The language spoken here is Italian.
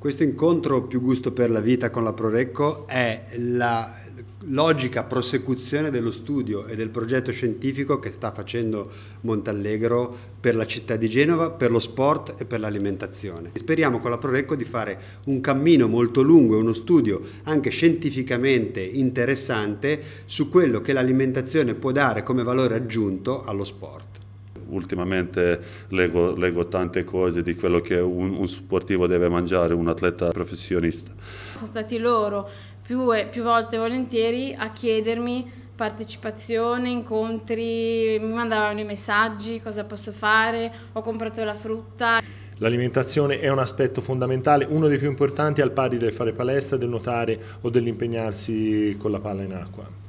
Questo incontro più gusto per la vita con la Prorecco è la logica prosecuzione dello studio e del progetto scientifico che sta facendo Montallegro per la città di Genova, per lo sport e per l'alimentazione. Speriamo con la Prorecco di fare un cammino molto lungo e uno studio anche scientificamente interessante su quello che l'alimentazione può dare come valore aggiunto allo sport ultimamente leggo, leggo, tante cose di quello che un, un sportivo deve mangiare, un atleta professionista. Sono stati loro più, e, più volte volentieri a chiedermi partecipazione, incontri, mi mandavano i messaggi, cosa posso fare, ho comprato la frutta. L'alimentazione è un aspetto fondamentale, uno dei più importanti al pari del fare palestra, del nuotare o dell'impegnarsi con la palla in acqua.